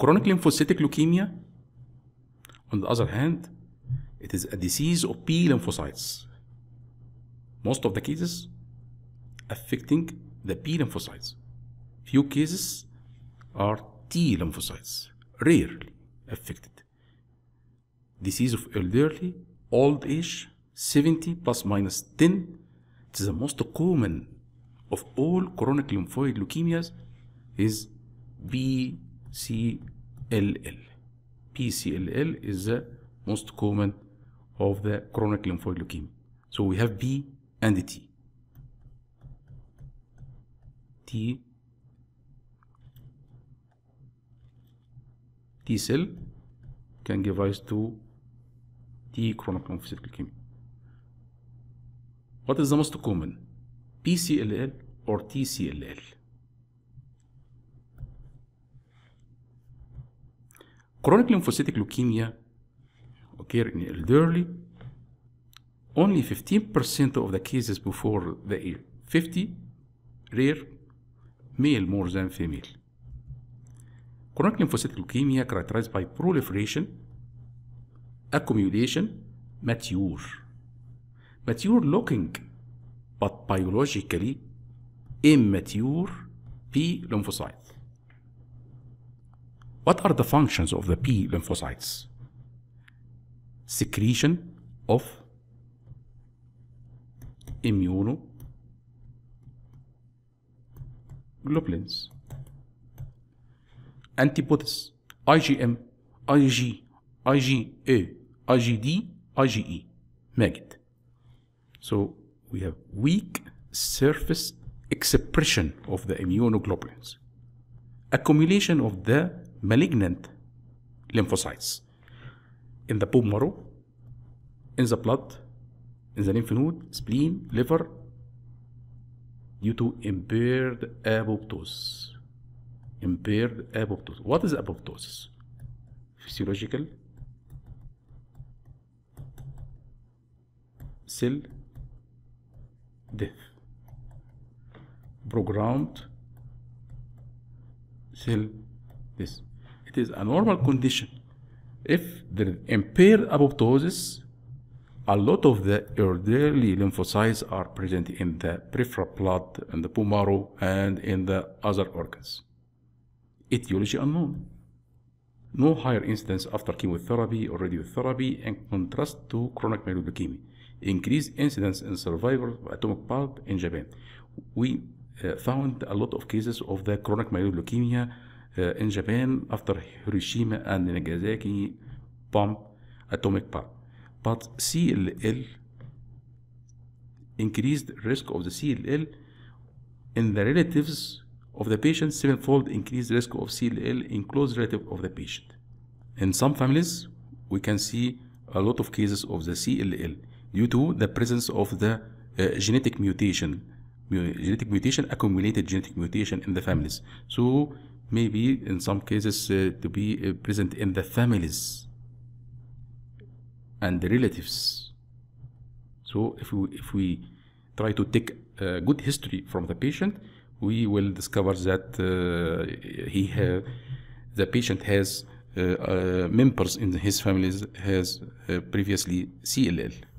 Chronic lymphocytic leukemia, on the other hand, it is a disease of B lymphocytes. Most of the cases affecting the B lymphocytes. Few cases are T lymphocytes, rarely affected. Disease of elderly, old age, 70 plus minus 10. It is the most common of all chronic lymphoid leukemias is B CLL. PCLL is the most common of the chronic lymphoid leukemia. So we have B and T. T, T cell can give rise to T chronic lymphocytic leukemia. What is the most common? PCLL or TCLL? Chronic lymphocytic leukemia occur in elderly. Only 15% of the cases before the age 50, rare, male more than female. Chronic lymphocytic leukemia characterized by proliferation, accumulation, mature. Mature looking, but biologically immature P lymphocytes. What are the functions of the B lymphocytes? Secretion of immunoglobulins. Antibodies IgM, Ig, IgA, IgD, IgE. Maggot. So we have weak surface expression of the immunoglobulins. Accumulation of the malignant lymphocytes in the bone marrow, in the blood, in the lymph node, spleen, liver, due to impaired apoptosis. Impaired apoptosis. What is apoptosis? Physiological cell death. Programmed cell death it is a normal condition. If there is impaired apoptosis, a lot of the elderly lymphocytes are present in the peripheral blood, in the bone and in the other organs. Etiology unknown. No higher incidence after chemotherapy or radiotherapy in contrast to chronic myeloid leukemia, Increased incidence in survivors of atomic pulp in Japan. We uh, found a lot of cases of the chronic myeloid leukemia in Japan after Hiroshima and Nagasaki bomb, atomic bomb. But CLL increased risk of the CLL in the relatives of the patient, sevenfold increased risk of CLL in close relative of the patient. In some families, we can see a lot of cases of the CLL due to the presence of the uh, genetic mutation, genetic mutation, accumulated genetic mutation in the families. So maybe in some cases uh, to be uh, present in the families and the relatives. So if we, if we try to take a good history from the patient, we will discover that uh, he have, the patient has uh, uh, members in his families has uh, previously CLL.